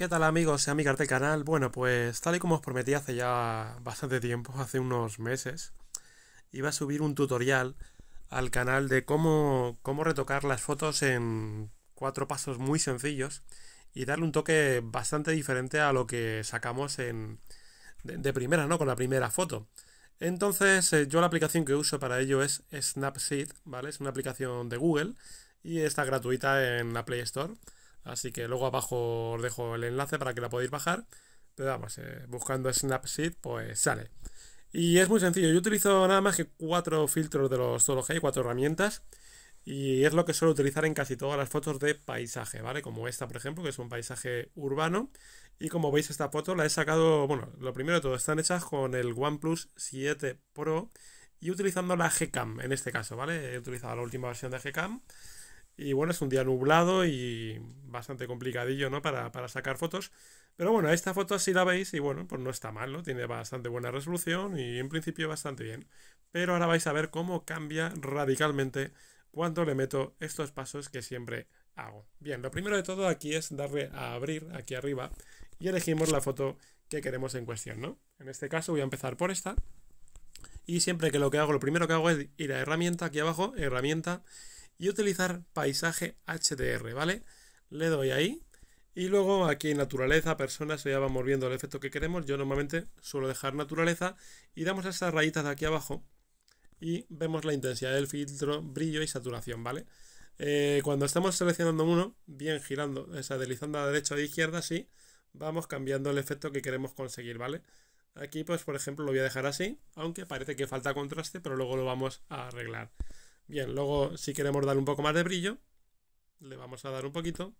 ¿Qué tal amigos y amigas del canal? Bueno, pues tal y como os prometí hace ya bastante tiempo, hace unos meses, iba a subir un tutorial al canal de cómo, cómo retocar las fotos en cuatro pasos muy sencillos y darle un toque bastante diferente a lo que sacamos en, de, de primera, ¿no? Con la primera foto. Entonces, eh, yo la aplicación que uso para ello es Snapseed, ¿vale? Es una aplicación de Google y está gratuita en la Play Store. Así que luego abajo os dejo el enlace para que la podáis bajar. Pero vamos, eh, buscando Snapseed, pues sale. Y es muy sencillo. Yo utilizo nada más que cuatro filtros de los solo hay, cuatro herramientas. Y es lo que suelo utilizar en casi todas las fotos de paisaje, ¿vale? Como esta, por ejemplo, que es un paisaje urbano. Y como veis, esta foto la he sacado, bueno, lo primero de todo, están hechas con el OnePlus 7 Pro y utilizando la Gcam en este caso, ¿vale? He utilizado la última versión de Gcam y bueno, es un día nublado y bastante complicadillo, ¿no? Para, para sacar fotos. Pero bueno, esta foto sí la veis y bueno, pues no está mal, ¿no? Tiene bastante buena resolución y en principio bastante bien. Pero ahora vais a ver cómo cambia radicalmente cuando le meto estos pasos que siempre hago. Bien, lo primero de todo aquí es darle a abrir aquí arriba y elegimos la foto que queremos en cuestión, ¿no? En este caso voy a empezar por esta. Y siempre que lo que hago, lo primero que hago es ir a herramienta aquí abajo, herramienta, y utilizar paisaje HDR, ¿vale? Le doy ahí y luego aquí naturaleza, personas, ya vamos viendo el efecto que queremos. Yo normalmente suelo dejar naturaleza y damos a esas rayitas de aquí abajo y vemos la intensidad del filtro, brillo y saturación, ¿vale? Eh, cuando estamos seleccionando uno, bien girando, esa deslizando a derecha o a izquierda, sí, vamos cambiando el efecto que queremos conseguir, ¿vale? Aquí, pues, por ejemplo, lo voy a dejar así, aunque parece que falta contraste, pero luego lo vamos a arreglar. Bien, luego si queremos dar un poco más de brillo, le vamos a dar un poquito.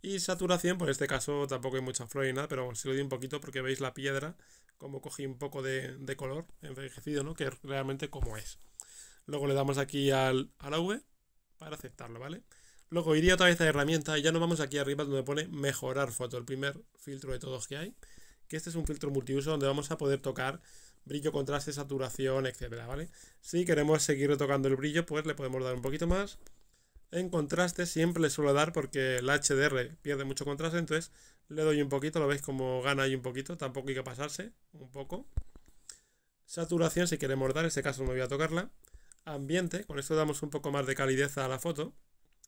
Y saturación, por pues en este caso tampoco hay mucha flor y nada, pero si lo doy un poquito porque veis la piedra, como cogí un poco de, color envejecido, ¿no? Que es realmente como es. Luego le damos aquí al, al V para aceptarlo, ¿vale? Luego iría otra vez a herramienta y ya nos vamos aquí arriba donde pone mejorar foto, el primer filtro de todos que hay. Que este es un filtro multiuso donde vamos a poder tocar brillo, contraste, saturación, etcétera, ¿vale? Si queremos seguir retocando el brillo, pues le podemos dar un poquito más. En contraste siempre le suelo dar porque el HDR pierde mucho contraste, entonces le doy un poquito, lo veis como gana ahí un poquito, tampoco hay que pasarse, un poco. Saturación si queremos dar, en este caso no voy a tocarla. Ambiente, con esto damos un poco más de calidez a la foto,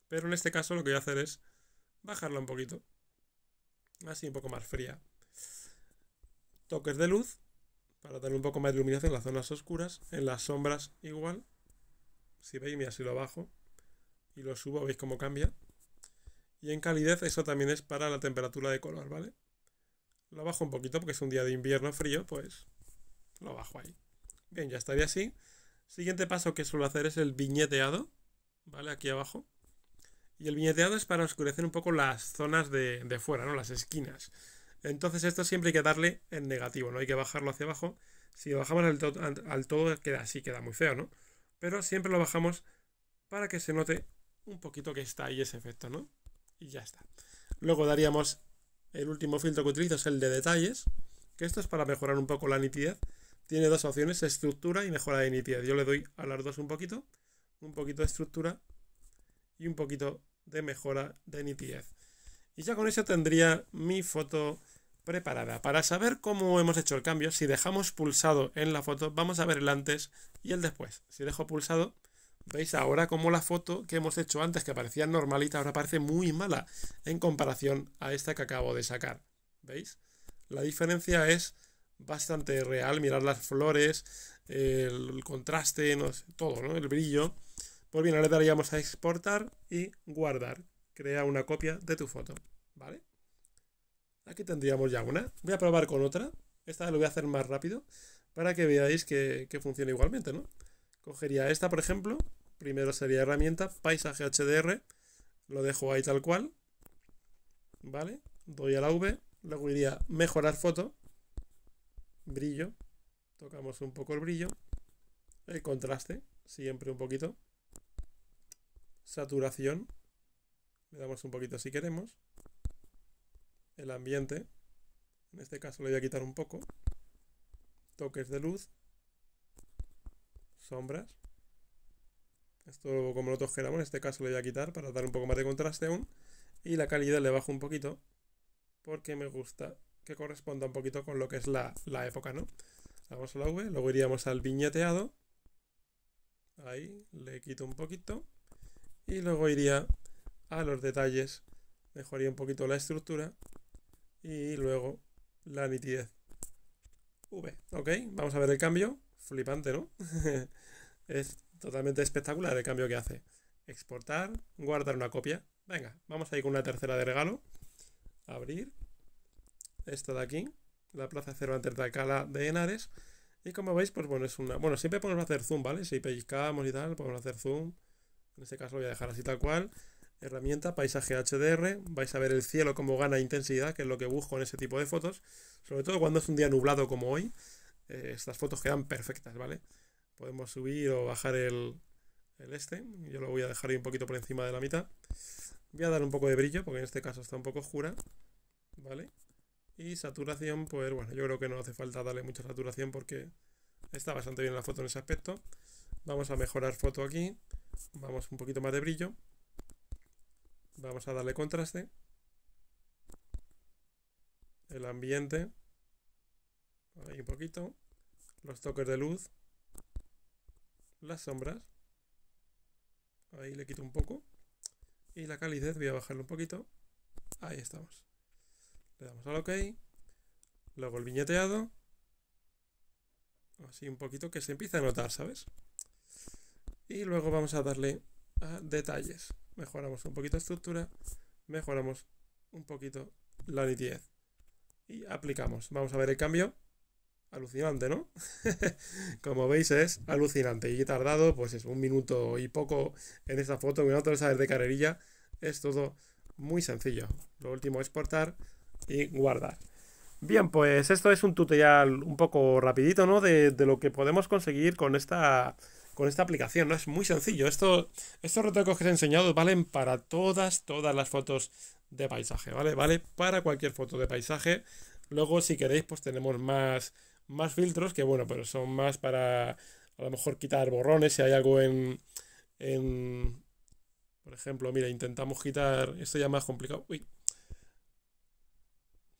pero en este caso lo que voy a hacer es bajarla un poquito. Así un poco más fría. Toques de luz, para tener un poco más de iluminación en las zonas oscuras, en las sombras igual. Si veis, mira, si lo bajo y lo subo, veis cómo cambia. Y en calidez, eso también es para la temperatura de color, ¿vale? Lo bajo un poquito porque es un día de invierno frío, pues lo bajo ahí. Bien, ya estaría así. Siguiente paso que suelo hacer es el viñeteado, ¿vale? Aquí abajo. Y el viñeteado es para oscurecer un poco las zonas de, de fuera, ¿no? Las esquinas. Entonces esto siempre hay que darle en negativo, no hay que bajarlo hacia abajo. Si lo bajamos al, todo queda así, queda muy feo, ¿no? Pero siempre lo bajamos para que se note un poquito que está ahí ese efecto, ¿no? Y ya está. Luego daríamos el último filtro que utilizo, es el de detalles, que esto es para mejorar un poco la nitidez. Tiene dos opciones, estructura y mejora de nitidez. Yo le doy a las dos un poquito, un poquito de estructura y un poquito de mejora de nitidez. Y ya con eso tendría mi foto preparada. Para saber cómo hemos hecho el cambio, si dejamos pulsado en la foto, vamos a ver el antes y el después. Si dejo pulsado, veis ahora cómo la foto que hemos hecho antes, que parecía normalita, ahora parece muy mala en comparación a esta que acabo de sacar. ¿Veis? La diferencia es bastante real. mirar las flores, el contraste, no todo, ¿no? El brillo. Pues bien, ahora le daríamos a exportar y guardar. Crea una copia de tu foto, ¿vale? Aquí tendríamos ya una. Voy a probar con otra. Esta lo voy a hacer más rápido para que veáis que, funciona igualmente, ¿no? Cogería esta, por ejemplo. Primero sería herramienta, paisaje HDR. Lo dejo ahí tal cual. ¿Vale? Doy a la V. Luego iría mejorar foto. Brillo. Tocamos un poco el brillo. El contraste, siempre un poquito. Saturación. Le damos un poquito si queremos el ambiente. En este caso le voy a quitar un poco. Toques de luz. Sombras. Esto como lo tojeramos, en este caso lo voy a quitar para dar un poco más de contraste aún. Y la calidad le bajo un poquito porque me gusta que corresponda un poquito con lo que es la, época, ¿no? Vamos a la V, luego iríamos al viñeteado. Ahí, le quito un poquito. Y luego iría a los detalles. Mejoraría un poquito la estructura y luego la nitidez V. Ok, vamos a ver el cambio. Flipante, ¿no? es totalmente espectacular el cambio que hace. Exportar, guardar una copia. Venga, vamos a ir con una tercera de regalo. Abrir esta de aquí, la plaza Cervantes de Alcalá de Henares. Y como veis, pues bueno, es una... Bueno, siempre podemos hacer zoom, ¿vale? Si pellizcamos y tal, podemos hacer zoom. En este caso lo voy a dejar así tal cual herramienta, paisaje HDR, vais a ver el cielo como gana intensidad, que es lo que busco en ese tipo de fotos, sobre todo cuando es un día nublado como hoy, eh, estas fotos quedan perfectas, ¿vale? Podemos subir o bajar el, el este, yo lo voy a dejar ahí un poquito por encima de la mitad, voy a dar un poco de brillo, porque en este caso está un poco oscura, ¿vale? Y saturación, pues bueno, yo creo que no hace falta darle mucha saturación porque está bastante bien la foto en ese aspecto. Vamos a mejorar foto aquí, vamos un poquito más de brillo. Vamos a darle contraste. El ambiente. Ahí un poquito. Los toques de luz. Las sombras. Ahí le quito un poco. Y la calidez voy a bajarle un poquito. Ahí estamos. Le damos al OK. Luego el viñeteado. Así un poquito que se empieza a notar, ¿sabes? Y luego vamos a darle detalles. Mejoramos un poquito estructura, mejoramos un poquito la nitidez. Y aplicamos. Vamos a ver el cambio. Alucinante, ¿no? Como veis es alucinante. Y he tardado, pues es un minuto y poco en esta foto. Una lo vez de carrerilla. Es todo muy sencillo. Lo último exportar y guardar. Bien, pues esto es un tutorial un poco rapidito, ¿no? de lo que podemos conseguir con esta con esta aplicación, ¿no? Es muy sencillo. Esto, estos retocos que os he enseñado valen para todas, todas las fotos de paisaje, ¿vale? Vale para cualquier foto de paisaje. Luego, si queréis, pues tenemos más, más filtros, que bueno, pero son más para a lo mejor quitar borrones, si hay algo en... en por ejemplo, mira, intentamos quitar... Esto ya es más complicado. Uy.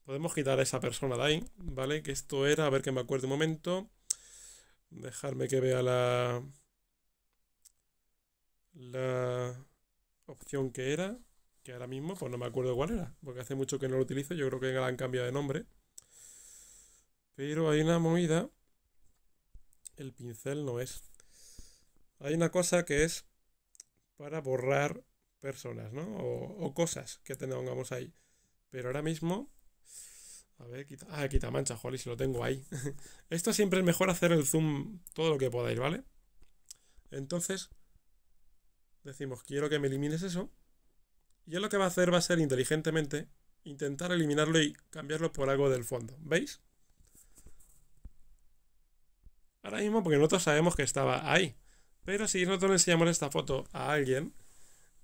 Podemos quitar a esa persona de ahí, ¿vale? Que esto era, a ver que me acuerdo un momento. Dejarme que vea la la opción que era, que ahora mismo pues no me acuerdo cuál era, porque hace mucho que no lo utilizo, yo creo que la han cambiado de nombre. Pero hay una movida, el pincel no es. Hay una cosa que es para borrar personas, ¿no? O, cosas que tengamos ahí. Pero ahora mismo a ver, quita, ah, quita mancha, joder, si lo tengo ahí. Esto siempre es mejor hacer el zoom todo lo que podáis, ¿vale? Entonces, decimos quiero que me elimines eso, y él lo que va a hacer va a ser inteligentemente intentar eliminarlo y cambiarlo por algo del fondo, ¿veis? Ahora mismo porque nosotros sabemos que estaba ahí, pero si nosotros le enseñamos esta foto a alguien,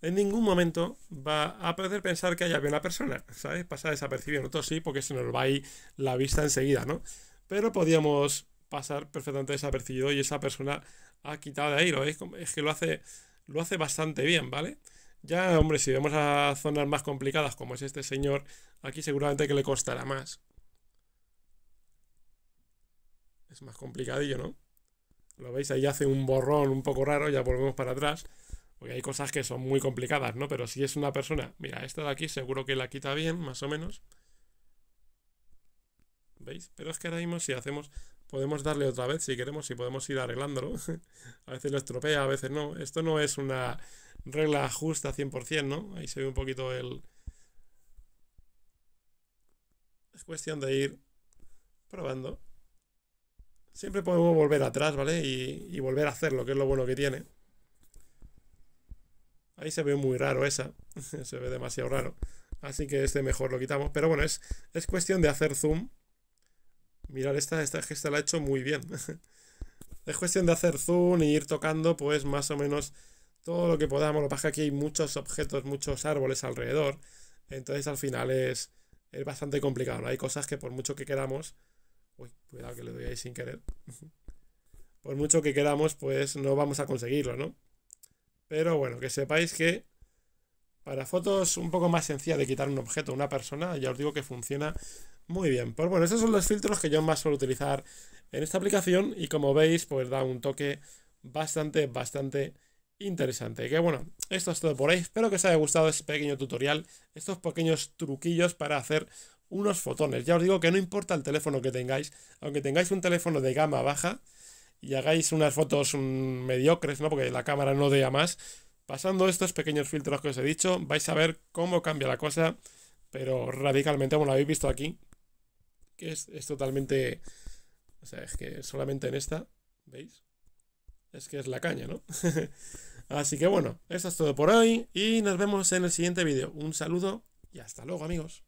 en ningún momento va a poder pensar que haya una persona, ¿sabes? Pasa desapercibido. Nosotros sí, porque se nos va ahí la vista enseguida, ¿no? Pero podíamos pasar perfectamente desapercibido y esa persona ha quitado de ahí, ¿lo veis? Es que lo hace lo hace bastante bien, ¿vale? Ya, hombre, si vemos a zonas más complicadas como es este señor, aquí seguramente que le costará más. Es más complicadillo, ¿no? Lo veis, ahí hace un borrón un poco raro, ya volvemos para atrás. Porque hay cosas que son muy complicadas, ¿no? Pero si es una persona... Mira, esta de aquí seguro que la quita bien, más o menos. ¿Veis? Pero es que ahora mismo si hacemos, podemos darle otra vez si queremos y si podemos ir arreglándolo. a veces lo estropea, a veces no. Esto no es una regla justa 100%, ¿no? Ahí se ve un poquito el... Es cuestión de ir probando. Siempre podemos volver atrás, ¿vale? Y, volver a hacerlo, que es lo bueno que tiene. Ahí se ve muy raro esa. se ve demasiado raro. Así que este mejor lo quitamos. Pero bueno, es, es cuestión de hacer zoom Mirad, esta, esta gesta la ha hecho muy bien. es cuestión de hacer zoom y ir tocando, pues más o menos todo lo que podamos. Lo que pasa es que aquí hay muchos objetos, muchos árboles alrededor. Entonces al final es, es bastante complicado. Hay cosas que por mucho que queramos. Uy, cuidado que le doy ahí sin querer. por mucho que queramos, pues no vamos a conseguirlo, ¿no? Pero bueno, que sepáis que para fotos un poco más sencilla de quitar un objeto una persona, ya os digo que funciona muy bien, pues bueno, esos son los filtros que yo más suelo utilizar en esta aplicación y como veis, pues da un toque bastante, bastante interesante. Que bueno, esto es todo por ahí. Espero que os haya gustado este pequeño tutorial, estos pequeños truquillos para hacer unos fotones. Ya os digo que no importa el teléfono que tengáis, aunque tengáis un teléfono de gama baja y hagáis unas fotos mm, mediocres, ¿no? Porque la cámara no vea más. Pasando estos pequeños filtros que os he dicho, vais a ver cómo cambia la cosa, pero radicalmente, como lo habéis visto aquí, que es, totalmente... O sea, es que solamente en esta, ¿veis? Es que es la caña, ¿no? Así que bueno, eso es todo por hoy y nos vemos en el siguiente vídeo. Un saludo y hasta luego amigos.